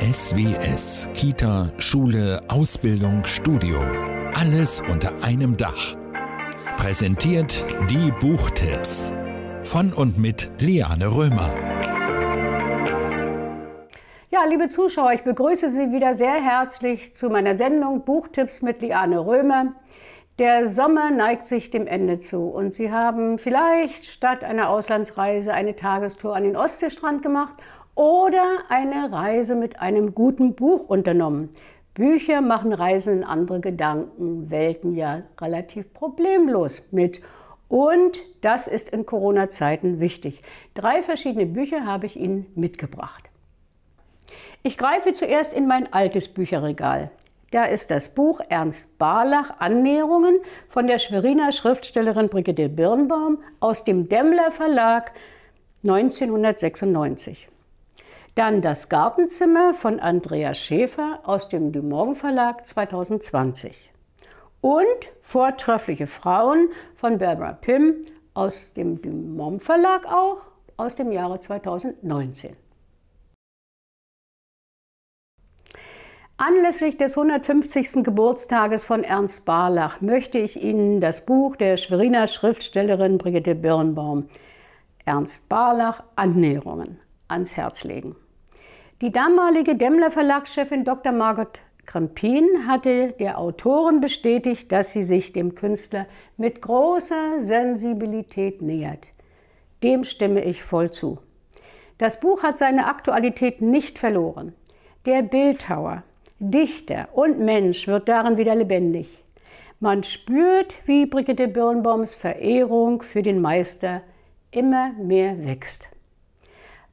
SWS, Kita, Schule, Ausbildung, Studium. Alles unter einem Dach. Präsentiert die Buchtipps. Von und mit Liane Römer. Ja, liebe Zuschauer, ich begrüße Sie wieder sehr herzlich zu meiner Sendung Buchtipps mit Liane Römer. Der Sommer neigt sich dem Ende zu und Sie haben vielleicht statt einer Auslandsreise eine Tagestour an den Ostseestrand gemacht oder eine Reise mit einem guten Buch unternommen. Bücher machen Reisen in andere Gedanken, Welten ja relativ problemlos mit. Und das ist in Corona-Zeiten wichtig. Drei verschiedene Bücher habe ich Ihnen mitgebracht. Ich greife zuerst in mein altes Bücherregal. Da ist das Buch Ernst Barlach Annäherungen von der Schweriner Schriftstellerin Brigitte Birnbaum aus dem Demmler Verlag 1996. Dann das Gartenzimmer von Andreas Schäfer aus dem Du Morgen Verlag 2020. Und Vortreffliche Frauen von Barbara Pym aus dem Du Morgen Verlag auch aus dem Jahre 2019. Anlässlich des 150. Geburtstages von Ernst Barlach möchte ich Ihnen das Buch der Schweriner Schriftstellerin Brigitte Birnbaum, Ernst Barlach Annäherungen, ans Herz legen. Die damalige Demmler Verlagschefin Dr. Margot Krempin hatte der Autorin bestätigt, dass sie sich dem Künstler mit großer Sensibilität nähert. Dem stimme ich voll zu. Das Buch hat seine Aktualität nicht verloren. Der Bildhauer, Dichter und Mensch wird darin wieder lebendig. Man spürt, wie Brigitte Birnbaums Verehrung für den Meister immer mehr wächst.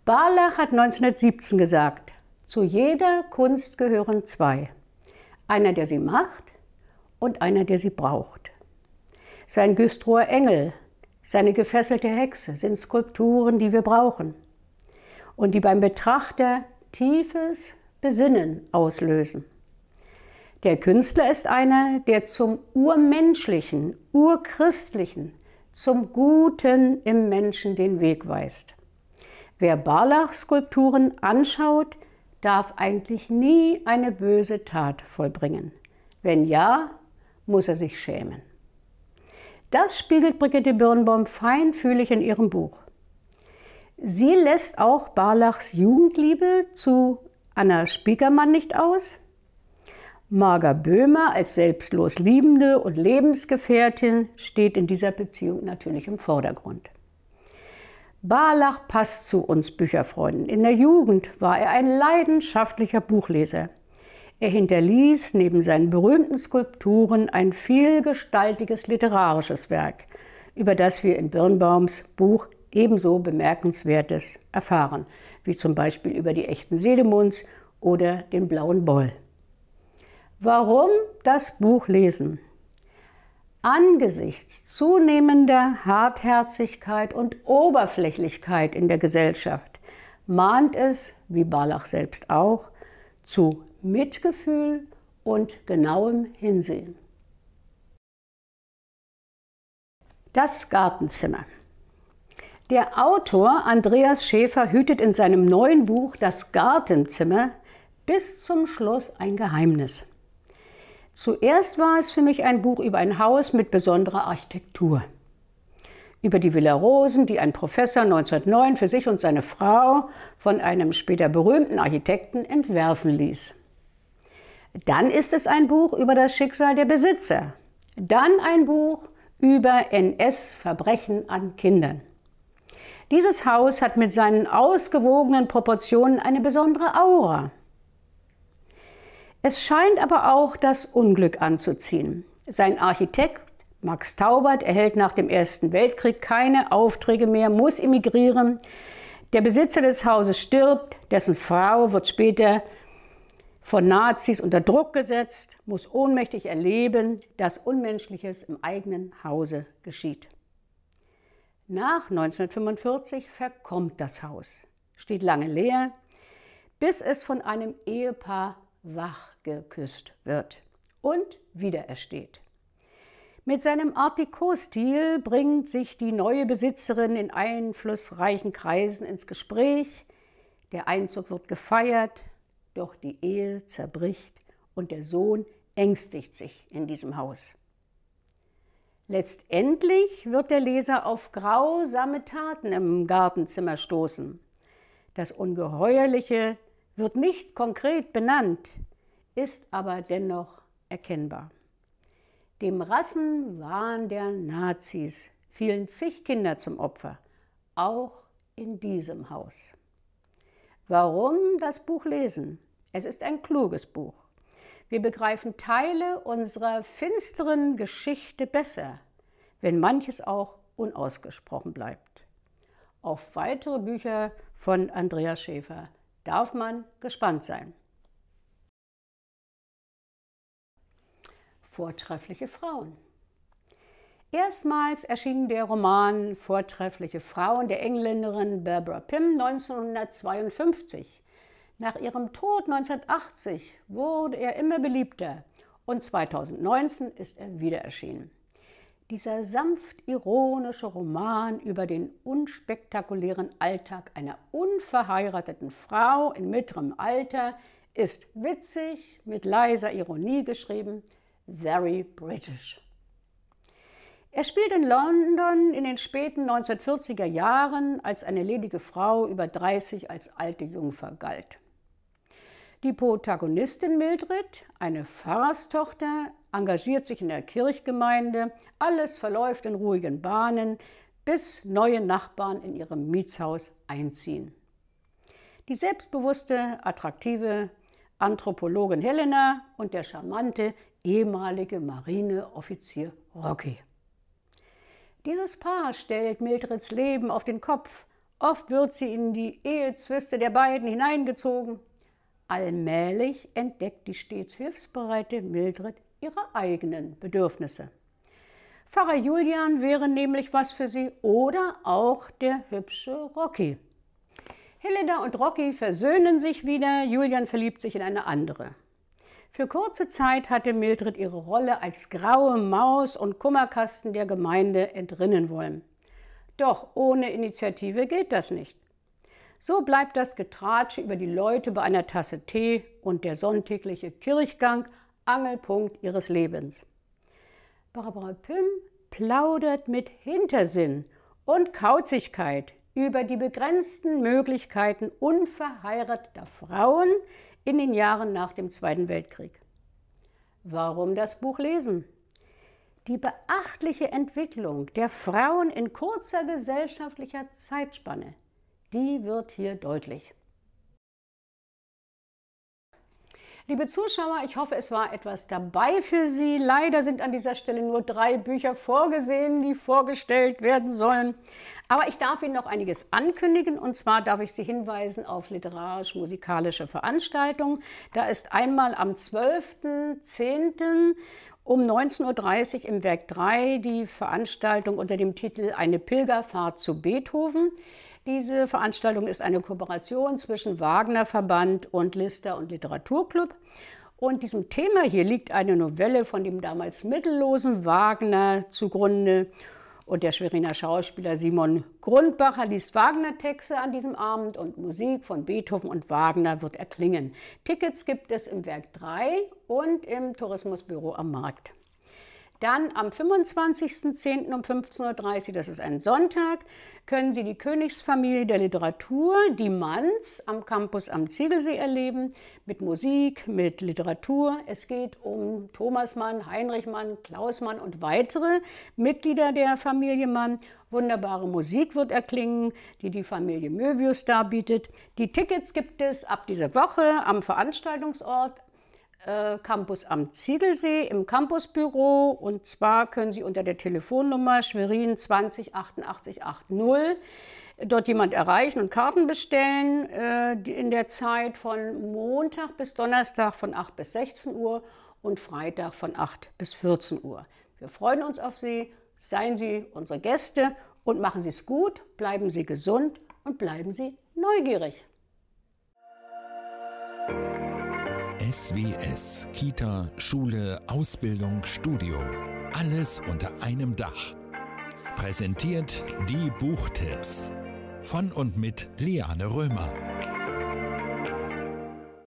Barlach hat 1917 gesagt, zu jeder Kunst gehören zwei. Einer, der sie macht und einer, der sie braucht. Sein Güstrower Engel, seine gefesselte Hexe sind Skulpturen, die wir brauchen und die beim Betrachter tiefes Besinnen auslösen. Der Künstler ist einer, der zum Urmenschlichen, Urchristlichen, zum Guten im Menschen den Weg weist. Wer Barlach-Skulpturen anschaut, darf eigentlich nie eine böse Tat vollbringen. Wenn ja, muss er sich schämen. Das spiegelt Brigitte Birnbaum feinfühlig in ihrem Buch. Sie lässt auch Barlachs Jugendliebe zu Anna Spiekermann nicht aus. Marga Böhmer als selbstlos Liebende und Lebensgefährtin steht in dieser Beziehung natürlich im Vordergrund. Barlach passt zu uns Bücherfreunden. In der Jugend war er ein leidenschaftlicher Buchleser. Er hinterließ neben seinen berühmten Skulpturen ein vielgestaltiges literarisches Werk, über das wir in Birnbaums Buch ebenso Bemerkenswertes erfahren, wie zum Beispiel über die echten Sedemunds oder den blauen Boll. Warum das Buch lesen? Angesichts zunehmender Hartherzigkeit und Oberflächlichkeit in der Gesellschaft mahnt es, wie Barlach selbst auch, zu Mitgefühl und genauem Hinsehen. Das Gartenzimmer. Der Autor Andreas Schäfer hütet in seinem neuen Buch Das Gartenzimmer bis zum Schluss ein Geheimnis. Zuerst war es für mich ein Buch über ein Haus mit besonderer Architektur. Über die Villa Rosen, die ein Professor 1909 für sich und seine Frau von einem später berühmten Architekten entwerfen ließ. Dann ist es ein Buch über das Schicksal der Besitzer. Dann ein Buch über NS-Verbrechen an Kindern. Dieses Haus hat mit seinen ausgewogenen Proportionen eine besondere Aura. Es scheint aber auch das Unglück anzuziehen. Sein Architekt Max Taubert erhält nach dem Ersten Weltkrieg keine Aufträge mehr, muss emigrieren. Der Besitzer des Hauses stirbt, dessen Frau wird später von Nazis unter Druck gesetzt, muss ohnmächtig erleben, dass Unmenschliches im eigenen Hause geschieht. Nach 1945 verkommt das Haus, steht lange leer, bis es von einem Ehepaar wach geküsst wird und wiederersteht. Mit seinem Art Deco-Stil bringt sich die neue Besitzerin in einflussreichen Kreisen ins Gespräch. Der Einzug wird gefeiert, doch die Ehe zerbricht und der Sohn ängstigt sich in diesem Haus. Letztendlich wird der Leser auf grausame Taten im Gartenzimmer stoßen. Das Ungeheuerliche wird nicht konkret benannt, ist aber dennoch erkennbar. Dem Rassenwahn der Nazis fielen zig Kinder zum Opfer, auch in diesem Haus. Warum das Buch lesen? Es ist ein kluges Buch. Wir begreifen Teile unserer finsteren Geschichte besser, wenn manches auch unausgesprochen bleibt. Auf weitere Bücher von Andreas Schäfer darf man gespannt sein. Vortreffliche Frauen. Erstmals erschien der Roman Vortreffliche Frauen der Engländerin Barbara Pym 1952. Nach ihrem Tod 1980 wurde er immer beliebter und 2019 ist er wieder erschienen. Dieser sanft ironische Roman über den unspektakulären Alltag einer unverheirateten Frau in mittlerem Alter ist witzig, mit leiser Ironie geschrieben, very British. Er spielt in London in den späten 1940er Jahren, als eine ledige Frau über 30 als alte Jungfer galt. Die Protagonistin Mildred, eine Pfarrerstochter, engagiert sich in der Kirchgemeinde, alles verläuft in ruhigen Bahnen, bis neue Nachbarn in ihrem Mietshaus einziehen. Die selbstbewusste, attraktive Anthropologin Helena und der charmante ehemalige Marineoffizier Rocky. Dieses Paar stellt Mildreds Leben auf den Kopf. Oft wird sie in die Ehezwiste der beiden hineingezogen. Allmählich entdeckt die stets hilfsbereite Mildred ihre eigenen Bedürfnisse. Pfarrer Julian wäre nämlich was für sie oder auch der hübsche Rocky. Helena und Rocky versöhnen sich wieder, Julian verliebt sich in eine andere. Für kurze Zeit hatte Mildred ihre Rolle als graue Maus und Kummerkasten der Gemeinde entrinnen wollen. Doch ohne Initiative geht das nicht. So bleibt das Getratsche über die Leute bei einer Tasse Tee und der sonntägliche Kirchgang Angelpunkt ihres Lebens. Barbara Pym plaudert mit Hintersinn und Kauzigkeit über die begrenzten Möglichkeiten unverheirateter Frauen in den Jahren nach dem Zweiten Weltkrieg. Warum das Buch lesen? Die beachtliche Entwicklung der Frauen in kurzer gesellschaftlicher Zeitspanne, die wird hier deutlich. Liebe Zuschauer, ich hoffe, es war etwas dabei für Sie. Leider sind an dieser Stelle nur drei Bücher vorgesehen, die vorgestellt werden sollen. Aber ich darf Ihnen noch einiges ankündigen und zwar darf ich Sie hinweisen auf literarisch-musikalische Veranstaltungen. Da ist einmal am 12.10. Um 19.30 Uhr im Werk 3 die Veranstaltung unter dem Titel Eine Pilgerfahrt zu Beethoven. Diese Veranstaltung ist eine Kooperation zwischen Wagner Verband und Lister und Literaturclub. Und diesem Thema hier liegt eine Novelle von dem damals mittellosen Wagner zugrunde. Und der Schweriner Schauspieler Simon Grundbacher liest Wagner-Texte an diesem Abend und Musik von Beethoven und Wagner wird erklingen. Tickets gibt es im Werk 3 und im Tourismusbüro am Markt. Dann am 25.10. um 15.30 Uhr, das ist ein Sonntag, können Sie die Königsfamilie der Literatur, die Manns, am Campus am Ziegelsee erleben, mit Musik, mit Literatur. Es geht um Thomas Mann, Heinrich Mann, Klaus Mann und weitere Mitglieder der Familie Mann. Wunderbare Musik wird erklingen, die die Familie Möbius darbietet. Die Tickets gibt es ab dieser Woche am Veranstaltungsort äh, Campus am Ziegelsee im Campusbüro. Und zwar können Sie unter der Telefonnummer Schwerin 20 88 80 dort jemand erreichen und Karten bestellen äh, in der Zeit von Montag bis Donnerstag von 8 bis 16 Uhr und Freitag von 8 bis 14 Uhr. Wir freuen uns auf Sie. Seien Sie unsere Gäste und machen Sie es gut, bleiben Sie gesund und bleiben Sie neugierig. SWS, Kita, Schule, Ausbildung, Studium. Alles unter einem Dach. Präsentiert die Buchtipps. Von und mit Liane Römer.